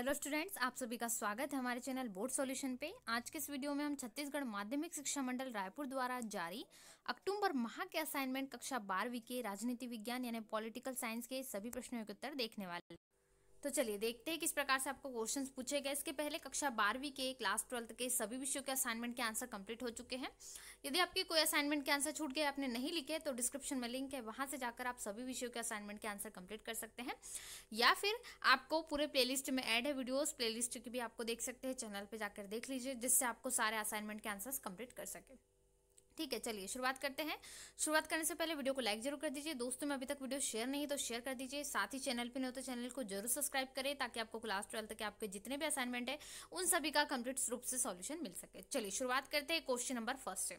hello students आप सभी का स्वागत है हमारे चैनल बोर्ड सॉल्यूशन पे आज के इस वीडियो में हम छत्तीसगढ़ माध्यमिक शिक्षा मंडल रायपुर द्वारा जारी अक्टूबर माह के असाइनमेंट कक्षा बारहवीं के राजनीति विज्ञान यानी पॉलिटिकल साइंस के सभी प्रश्नों के उत्तर देखने वाले तो चलिए देखते हैं किस प्रकार से आपको क्वेश्चंस पूछे गए इसके पहले कक्षा बारहवीं के क्लास ट्वेल्थ के सभी विषयों के असाइनमेंट के आंसर कंप्लीट हो चुके हैं यदि आपके कोई असाइनमेंट के आंसर छूट गए आपने नहीं लिखे तो डिस्क्रिप्शन में लिंक है वहां से जाकर आप सभी विषयों के असाइनमेंट के आंसर कंप्लीट कर सकते हैं या फिर आपको पूरे प्ले में एड है वीडियोस प्ले की भी आपको देख सकते हैं चैनल पर जाकर देख लीजिए जिससे आपको सारे असाइनमेंट के आंसर्स कंप्लीट कर सके ठीक है चलिए शुरुआत करते हैं शुरुआत करने से पहले वीडियो को लाइक जरूर कर दीजिए दोस्तों में अभी तक वीडियो शेयर नहीं तो शेयर कर दीजिए साथ ही चैनल पर नहीं हो तो चैनल को जरूर सब्सक्राइब करें ताकि आपको क्लास ट्वेल्थ के आपके जितने भी असाइनमेंट है उन सभी का कंप्लीट रूप से सॉल्यूशन मिल सके चलिए शुरुआत करते हैं क्वेश्चन नंबर फर्स्ट से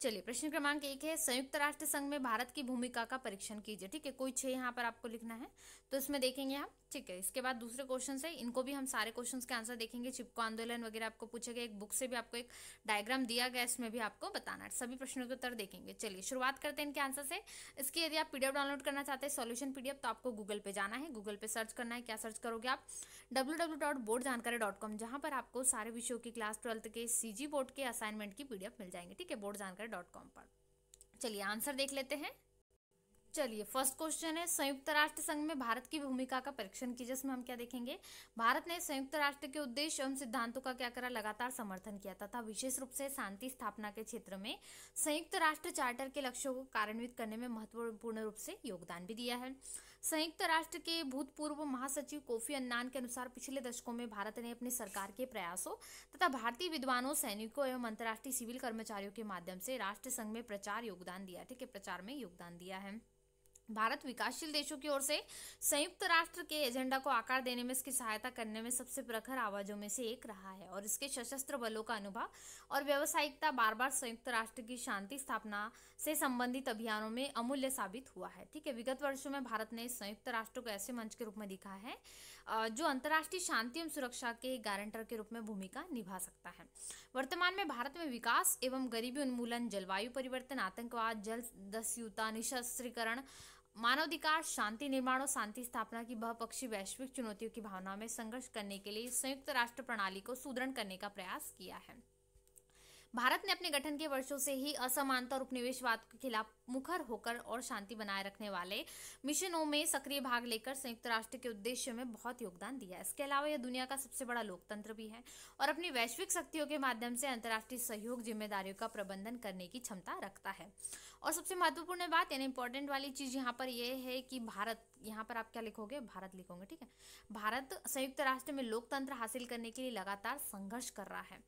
चलिए प्रश्न क्रमांक एक है संयुक्त राष्ट्र संघ में भारत की भूमिका का परीक्षण कीजिए ठीक है कोई छह यहाँ पर आपको लिखना है तो इसमें देखेंगे आप ठीक है इसके बाद दूसरे क्वेश्चन है इनको भी हम सारे क्वेश्चन के आंसर देखेंगे चिपको आंदोलन वगैरह आपको पूछेगा एक बुक से भी आपको एक डायग्राम दिया गया इसमें भी आपको बताना है सभी प्रश्नों के उत्तर देखेंगे चलिए शुरुआत करते हैं इनके आंसर से इसकी यदि आप पीडीएफ डाउनलोड करना चाहते हैं सोल्यूशन पीडीएफ तो आपको गूगल पे जाना है गूगल पे सर्च करना है क्या सर्च करोगे आप W W dot board Jankari dot com पर आपको सारे विषयों की क्लास ट्वेल्थ के सी जी बोर्ड के असाइनमेंट की पीडीएफ मिल जाएंगे ठीक है बोर्ड जानकारी डॉट कॉम पर चलिए आंसर देख लेते हैं चलिए फर्स्ट क्वेश्चन है संयुक्त राष्ट्र संघ में भारत की भूमिका का परीक्षण कीजिए जिसमें हम क्या देखेंगे भारत ने संयुक्त राष्ट्र के उद्देश्य एवं सिद्धांतों का क्या करा लगातार समर्थन किया तथा विशेष रूप से शांति स्थापना के क्षेत्र में संयुक्त राष्ट्र चार्टर के लक्ष्यों को कार्यान्वित करने में महत्वपूर्ण रूप से योगदान भी दिया है संयुक्त राष्ट्र के भूतपूर्व महासचिव कोफी अन्नान के अनुसार पिछले दशकों में भारत ने अपनी सरकार के प्रयासों तथा भारतीय विद्वानों सैनिकों एवं अंतर्राष्ट्रीय सिविल कर्मचारियों के माध्यम से राष्ट्र संघ में प्रचार योगदान दिया ठीक है प्रचार में योगदान दिया है भारत विकासशील देशों की ओर से संयुक्त राष्ट्र के एजेंडा को आकार देने में इसकी सहायता करने में सबसे प्रखर आवाजों में से एक रहा है और इसके सशस्त्र बलों का अनुभव और व्यावसायिकता बार बार संयुक्त राष्ट्र की शांति स्थापना से संबंधित अभियानों में अमूल्य साबित हुआ है ठीक है विगत वर्षों में भारत ने संयुक्त राष्ट्र को ऐसे मंच के रूप में दिखा है जो अंतर्राष्ट्रीय शांति एवं सुरक्षा के गारंटर के रूप में भूमिका निभा सकता है वर्तमान में भारत में विकास एवं गरीबी उन्मूलन जलवायु परिवर्तन आतंकवाद जल दस्युता निशस्त्रीकरण मानवाधिकार शांति निर्माण और शांति स्थापना की बहुपक्षीय वैश्विक चुनौतियों की भावना में संघर्ष करने के लिए संयुक्त राष्ट्र प्रणाली को सुदृढ़ करने का प्रयास किया है भारत ने अपने गठन के वर्षों से ही असमानता और उपनिवेशवाद के खिलाफ मुखर होकर और शांति बनाए रखने वाले मिशनों में सक्रिय भाग लेकर संयुक्त राष्ट्र के उद्देश्य में बहुत योगदान दिया है इसके अलावा यह दुनिया का सबसे बड़ा लोकतंत्र भी है और अपनी वैश्विक शक्तियों के माध्यम से अंतर्राष्ट्रीय सहयोग जिम्मेदारियों का प्रबंधन करने की क्षमता रखता है और सबसे महत्वपूर्ण बात यानी इंपॉर्टेंट वाली चीज़ यहाँ पर यह है कि भारत यहाँ पर आप क्या लिखोगे भारत लिखोगे ठीक है भारत संयुक्त राष्ट्र में लोकतंत्र हासिल करने के लिए लगातार संघर्ष कर रहा है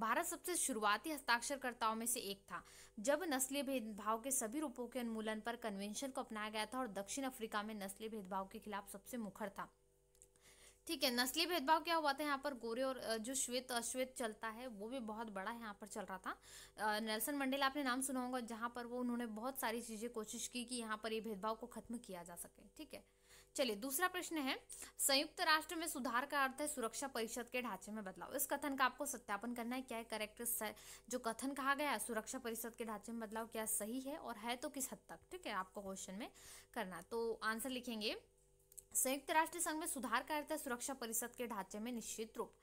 भारत सबसे शुरुआती हस्ताक्षरकर्ताओं में से एक था जब नस्लीय भेदभाव के सभी रूपों के उन्मूलन पर कन्वेंशन को अपनाया गया था और दक्षिण अफ्रीका में नस्ली भेदभाव के खिलाफ सबसे मुखर था ठीक है नस्ली भेदभाव क्या हुआ था यहाँ पर गोरे और जो श्वेत अश्वेत चलता है वो भी बहुत बड़ा यहाँ पर चल रहा था नेल्सन मंडेला आपने नाम सुना होगा जहाँ पर वो उन्होंने बहुत सारी चीज़ें कोशिश की कि यहाँ पर ये यह भेदभाव को खत्म किया जा सके ठीक है चलिए दूसरा प्रश्न है संयुक्त राष्ट्र में सुधार का अर्थ है सुरक्षा परिषद के ढांचे में बदलाव इस कथन का आपको सत्यापन करना है क्या है करेक्ट जो कथन कहा गया सुरक्षा परिषद के ढांचे में बदलाव क्या सही है और है तो किस हद तक ठीक है आपको क्वेश्चन में करना तो आंसर लिखेंगे संयुक्त राष्ट्र संघ में सुधार का अर्थ है सुरक्षा परिषद के ढांचे में निश्चित रूप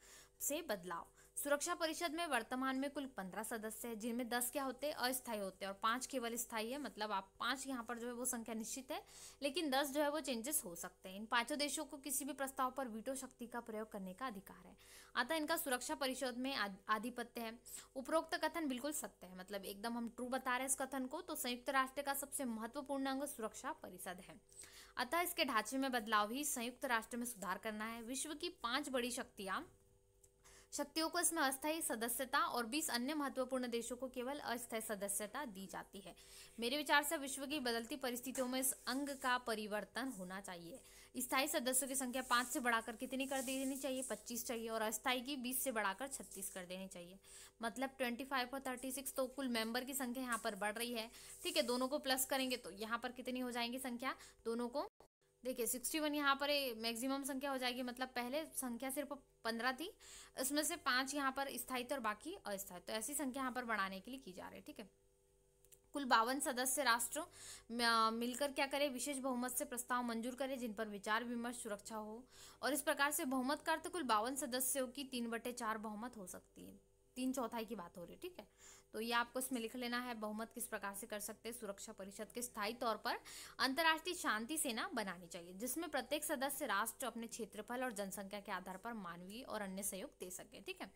से बदलाव सुरक्षा परिषद में वर्तमान में कुल पंद्रह सदस्य हैं जिनमें दस क्या होते हैं अस्थायी होते हैं और पांच केवल स्थायी है मतलब आप पांच यहाँ पर जो है वो संख्या निश्चित है लेकिन दस जो है वो चेंजेस हो सकते हैं इन पांचों देशों को किसी भी प्रस्ताव पर वीटो शक्ति का प्रयोग करने का अधिकार है अतः इनका सुरक्षा परिषद में आधिपत्य है उपरोक्त कथन बिल्कुल सत्य है मतलब एकदम हम ट्रू बता रहे हैं इस कथन को तो संयुक्त राष्ट्र का सबसे महत्वपूर्ण अंग सुरक्षा परिषद है अतः इसके ढांचे में बदलाव ही संयुक्त राष्ट्र में सुधार करना है विश्व की पांच बड़ी शक्तियां शक्तियों को इसमें अस्थायी सदस्यता और 20 अन्य महत्वपूर्ण देशों को केवल अस्थायी सदस्यता दी जाती है मेरे विचार से विश्व की बदलती परिस्थितियों में इस अंग का परिवर्तन होना चाहिए स्थायी सदस्यों की संख्या पाँच से बढ़ाकर कितनी कर देनी चाहिए पच्चीस चाहिए और अस्थायी की बीस से बढ़ाकर छत्तीस कर देनी चाहिए मतलब ट्वेंटी फाइव और थर्टी सिक्स तो कुल मेंबर की संख्या यहाँ पर बढ़ रही है ठीक है दोनों को प्लस करेंगे तो यहाँ पर कितनी हो जाएंगी संख्या दोनों को देखिए सिक्सटी वन यहाँ पर मैक्सिमम संख्या हो जाएगी मतलब पहले संख्या सिर्फ पंद्रह थी उसमें से पांच यहाँ पर स्थायित्व और बाकी अस्थायित्व तो ऐसी संख्या यहाँ पर बढ़ाने के लिए की जा रही है ठीक है कुल बावन सदस्य राष्ट्र मिलकर क्या करें विशेष बहुमत से प्रस्ताव मंजूर करें जिन पर विचार विमर्श सुरक्षा हो और इस प्रकार से बहुमत का अर्थ कुल बावन सदस्यों की तीन बटे चार बहुमत हो सकती है तीन चौथाई की बात हो रही है ठीक है तो ये आपको इसमें लिख लेना है बहुमत किस प्रकार से कर सकते हैं सुरक्षा परिषद के स्थायी तौर पर अंतर्राष्ट्रीय शांति सेना बनानी चाहिए जिसमें प्रत्येक सदस्य राष्ट्र अपने क्षेत्रफल और जनसंख्या के आधार पर मानवीय और अन्य सहयोग दे सके ठीक है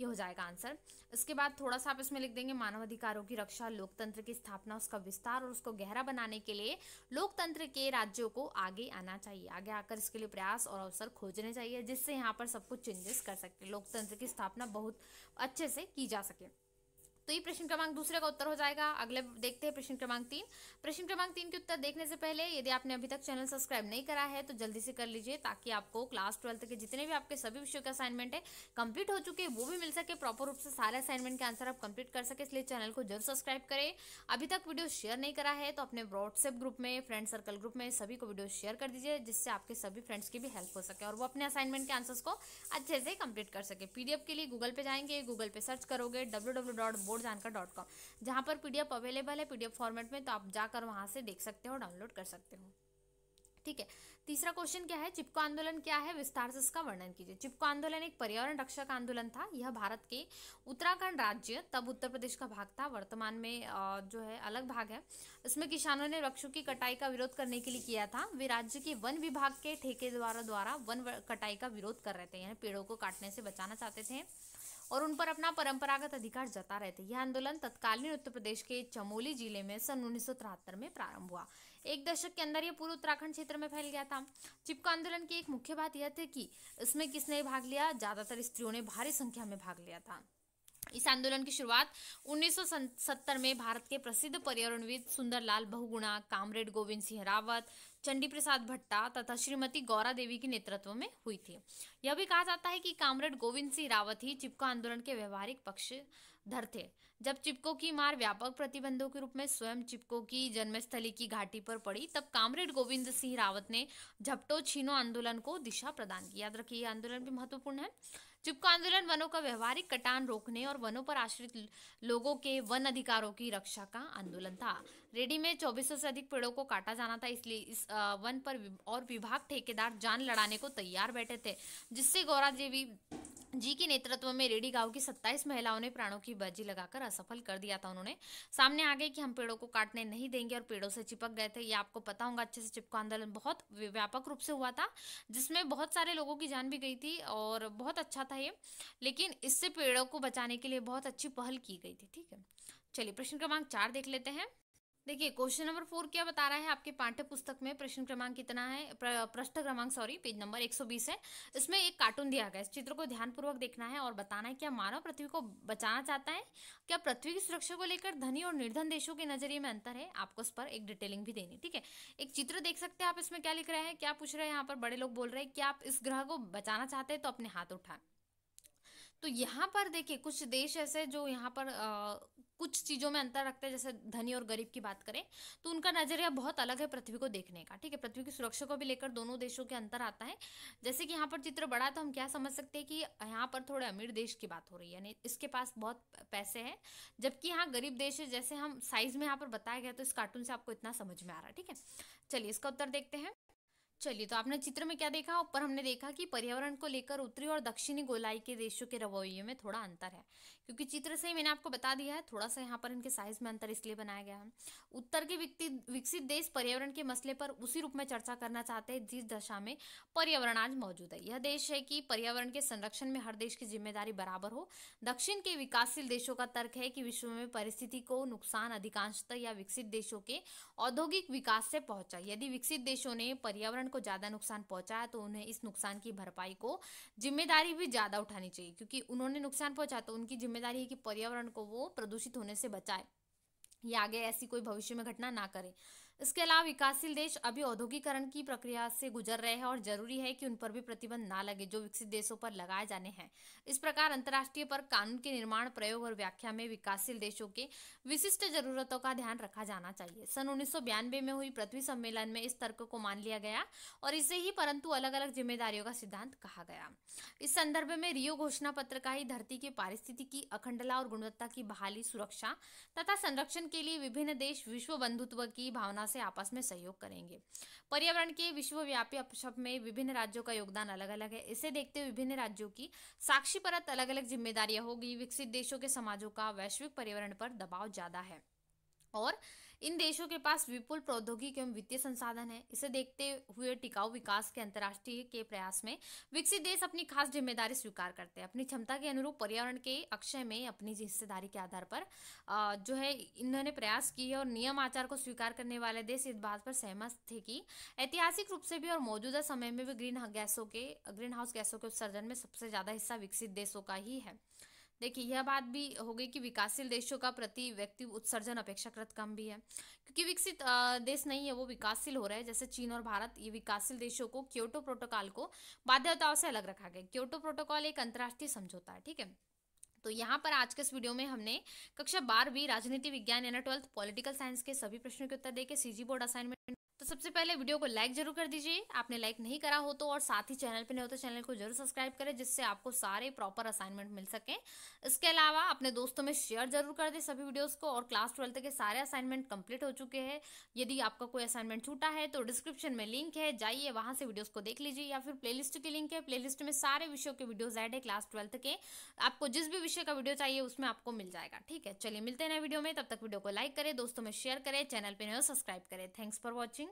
ये हो जाएगा आंसर इसके बाद थोड़ा सा आप इसमें लिख देंगे मानवाधिकारों की रक्षा लोकतंत्र की स्थापना उसका विस्तार और उसको गहरा बनाने के लिए लोकतंत्र के राज्यों को आगे आना चाहिए आगे आकर इसके लिए प्रयास और अवसर खोजने चाहिए जिससे यहाँ पर सब कुछ चेंजेस कर सकते लोकतंत्र की स्थापना बहुत अच्छे से की जा सके तो ये प्रश्न क्रमांक दूसरे का उत्तर हो जाएगा अगले देखते हैं प्रश्न क्रमांक तीन प्रश्न क्रमांक तीन के उत्तर देखने से पहले यदि आपने अभी तक चैनल सब्सक्राइब नहीं करा है तो जल्दी से कर लीजिए ताकि आपको क्लास ट्वेल्थ के जितने भी आपके सभी विषयों के असाइनमेंट है कंप्लीट हो चुके वो भी मिल सके प्रॉपर रूप से सारे असाइनमेंट के आंसर आप कंप्लीट कर सके इसलिए चैनल को जरूर सब्सक्राइब करें अभी तक वीडियो शेयर नहीं करा है तो अपने व्हाट्सएप ग्रुप में फ्रेंड सर्कल ग्रुप में सभी को वीडियो शेयर कर दीजिए जिससे आपके सभी फ्रेंड्स की भी हेल्प हो सके और वो अपने असाइनमेंट के आंसर्स को अच्छे से कंप्लीट कर सके पीडीएफ के लिए गूगल पे जाएंगे गूगल पे सर्च करोगे डब्ल्यू जानकर डॉट कॉम जहाँ पर पी अवेलेबल है पी फॉर्मेट में तो आप जाकर वहाँ से देख सकते हो डाउनलोड कर सकते हो ठीक है तीसरा क्वेश्चन क्या है चिपको आंदोलन क्या है विस्तार से इसका वर्णन कीजिए चिपको आंदोलन एक पर्यावरण रक्षक आंदोलन था यह भारत के उत्तराखंड राज्य तब उत्तर प्रदेश का भाग था वर्तमान में जो है अलग भाग है इसमें किसानों ने वृक्षों की कटाई का विरोध करने के लिए किया था वे राज्य के वन विभाग के ठेकेदारों द्वारा वन कटाई का विरोध कर रहे थे यानी पेड़ों को काटने से बचाना चाहते थे और उन पर अपना परंपरागत अधिकार जता रहे थे यह आंदोलन तत्कालीन उत्तर प्रदेश के चमोली जिले में सन उन्नीस में प्रारंभ हुआ एक दशक के अंदर यह पूर्व उत्तराखंड क्षेत्र में फैल गया था चिपको आंदोलन की एक मुख्य बात यह थी कि इसमें किसने भाग लिया ज्यादातर स्त्रियों ने भारी संख्या में भाग लिया था इस आंदोलन की शुरुआत 1970 में भारत के प्रसिद्ध पर्यावरणविद सुंदरलाल बहुगुणा कामरेड गोविंद सिंह रावत चंडी प्रसाद भट्टा तथा श्रीमती गौरा देवी के नेतृत्व में हुई थी यह भी कहा जाता है कि कामरेड गोविंद सिंह रावत ही चिपको आंदोलन के व्यवहारिक पक्षधर थे जब चिपको की मार व्यापक प्रतिबंधों के रूप में स्वयं चिपको की जन्मस्थली की घाटी पर पड़ी तब कामरेड गोविंद सिंह रावत ने झपटो छीनो आंदोलन को दिशा प्रदान की याद रखिए यह आंदोलन भी महत्वपूर्ण है चिपको आंदोलन वनों का व्यवहारिक कटान रोकने और वनों पर आश्रित लोगों के वन अधिकारों की रक्षा का आंदोलन था रेडी में 2400 से अधिक पेड़ों को काटा जाना था इसलिए इस वन पर और विभाग ठेकेदार जान लड़ाने को तैयार बैठे थे जिससे गौरा देवी जी के नेतृत्व में रेडी गांव की 27 महिलाओं ने प्राणों की बाजी लगाकर असफल कर दिया था उन्होंने सामने आ गए कि हम पेड़ों को काटने नहीं देंगे और पेड़ों से चिपक गए थे ये आपको पता होगा अच्छे से चिपको आंदोलन बहुत व्यापक रूप से हुआ था जिसमें बहुत सारे लोगों की जान भी गई थी और बहुत अच्छा था ये लेकिन इससे पेड़ों को बचाने के लिए बहुत अच्छी पहल की गई थी ठीक है चलिए प्रश्न क्रमांक चार देख लेते हैं देखिए क्वेश्चन नंबर फोर क्या बता रहा है आपके पाठ्य पुस्तक में प्रश्न क्रमांक कितना है पृष्ठ क्रमांक सॉरी पेज नंबर 120 है इसमें एक कार्टून दिया गया है इस चित्र को ध्यानपूर्वक देखना है और बताना है क्या मानव पृथ्वी को बचाना चाहता है क्या पृथ्वी की सुरक्षा को लेकर धनी और निर्धन देशों के नजरिए में अंतर है आपको इस पर एक डिटेलिंग भी देनी ठीक है एक चित्र देख सकते हैं आप इसमें क्या लिख रहे हैं क्या पूछ रहे हैं यहाँ पर बड़े लोग बोल रहे हैं क्या आप इस ग्रह को बचाना चाहते हैं तो अपने हाथ उठा तो यहाँ पर देखिए कुछ देश ऐसे जो यहाँ पर कुछ चीज़ों में अंतर रखते हैं जैसे धनी और गरीब की बात करें तो उनका नज़रिया बहुत अलग है पृथ्वी को देखने का ठीक है पृथ्वी की सुरक्षा को भी लेकर दोनों देशों के अंतर आता है जैसे कि यहाँ पर चित्र बड़ा तो हम क्या समझ सकते हैं कि यहाँ पर थोड़े अमीर देश की बात हो रही है यानी इसके पास बहुत पैसे हैं जबकि यहाँ गरीब देश है जैसे हम साइज में यहाँ पर बताया गया तो इस कार्टून से आपको इतना समझ में आ रहा है ठीक है चलिए इसका उत्तर देखते हैं चलिए तो आपने चित्र में क्या देखा ऊपर हमने देखा कि पर्यावरण को लेकर उत्तरी और दक्षिणी गोलाई के देशों के रवैये में थोड़ा अंतर है क्योंकि चित्र से ही मैंने आपको बता दिया है थोड़ा सा यहाँ पर इनके साइज में अंतर इसलिए बनाया गया है उत्तर के विकसित देश पर्यावरण के मसले पर उसी रूप में चर्चा करना चाहते हैं जिस दशा में पर्यावरण आज मौजूद है यह देश है कि पर्यावरण के संरक्षण में हर देश की जिम्मेदारी बराबर हो दक्षिण के विकासशील देशों का तर्क है कि विश्व में परिस्थिति को नुकसान अधिकांशतः या विकसित देशों के औद्योगिक विकास से पहुंचा यदि विकसित देशों ने पर्यावरण को ज़्यादा नुकसान पहुंचाया तो उन्हें इस नुकसान की भरपाई को जिम्मेदारी भी ज़्यादा उठानी चाहिए क्योंकि उन्होंने नुकसान पहुंचाया तो उनकी जिम्मेदारी है कि पर्यावरण को वो प्रदूषित होने से बचाए या आगे ऐसी कोई भविष्य में घटना ना करे इसके अलावा विकासशील देश अभी औद्योगिकरण की प्रक्रिया से गुजर रहे हैं और जरूरी है कि उन पर भी प्रतिबंध ना लगे जो विकसित देशों पर लगाए जाने हैं इस प्रकार अंतर्राष्ट्रीय पर कानून के निर्माण प्रयोग और व्याख्या में विकासशील देशों के विशिष्ट जरूरतों का ध्यान रखा जाना चाहिए सन उन्नीस में हुई पृथ्वी सम्मेलन में इस तर्क को मान लिया गया और इसे ही परंतु अलग अलग जिम्मेदारियों का सिद्धांत कहा गया इस संदर्भ में रियो घोषणा पत्र का ही धरती के पारिस्थिति की अखंडला और गुणवत्ता की बहाली सुरक्षा तथा संरक्षण के लिए विभिन्न देश विश्व बंधुत्व की भावना भावना से आपस में सहयोग करेंगे पर्यावरण के विश्वव्यापी अपशब्द में विभिन्न राज्यों का योगदान अलग अलग है इसे देखते हुए विभिन्न राज्यों की साक्षी परत अलग अलग जिम्मेदारियां होगी विकसित देशों के समाजों का वैश्विक पर्यावरण पर दबाव ज्यादा है और इन देशों के पास विपुल प्रौद्योगिक एवं वित्तीय संसाधन है इसे देखते हुए टिकाऊ विकास के अंतर्राष्ट्रीय के प्रयास में विकसित देश अपनी खास जिम्मेदारी स्वीकार करते हैं अपनी क्षमता के अनुरूप पर्यावरण के अक्षय में अपनी हिस्सेदारी के आधार पर जो है इन्होंने प्रयास किए और नियम आचार को स्वीकार करने वाले देश इस बात पर सहमत थे कि ऐतिहासिक रूप से भी और मौजूदा समय में भी ग्रीन गैसों के ग्रीन हाउस गैसों के उत्सर्जन में सबसे ज़्यादा हिस्सा विकसित देशों का ही है देखिए यह बात भी हो गई कि विकासशील देशों का प्रति व्यक्ति उत्सर्जन अपेक्षाकृत कम भी है क्योंकि विकसित देश नहीं है वो विकासशील हो रहे हैं जैसे चीन और भारत ये विकासशील देशों को क्योटो प्रोटोकॉल को बाध्यताओं से अलग रखा गया क्योटो प्रोटोकॉल एक अंतर्राष्ट्रीय समझौता है ठीक है तो यहाँ पर आज के इस वीडियो में हमने कक्षा बारहवीं राजनीति विज्ञान यानी ट्वेल्थ पॉलिटिकल साइंस के सभी प्रश्नों के उत्तर देके सीजी बोर्ड असाइनमेंट तो सबसे पहले वीडियो को लाइक जरूर कर दीजिए आपने लाइक नहीं करा हो तो और साथ ही चैनल पर नहीं हो तो चैनल को जरूर सब्सक्राइब करें जिससे आपको सारे प्रॉपर असाइनमेंट मिल सकें इसके अलावा अपने दोस्तों में शेयर जरूर कर दें सभी वीडियोज़ को और क्लास ट्वेल्थ के सारे असाइनमेंट कंप्लीट हो चुके हैं यदि आपका कोई असाइनमेंट छूटा है तो डिस्क्रिप्शन में लिंक है जाइए वहाँ से वीडियोज़ को देख लीजिए या फिर प्ले की लिंक है प्लेलिस्ट में सारे विषयों के वीडियोज ऐड है क्लास ट्वेल्थ के आपको जिस भी विषय का वीडियो चाहिए उसमें आपको मिल जाएगा ठीक है चलिए मिलते हैं नए वीडियो में तब तक वीडियो को लाइक करें दोस्तों में शेयर करें चैनल पर नहीं सब्सक्राइब करें थैंक्स फॉर वॉचिंग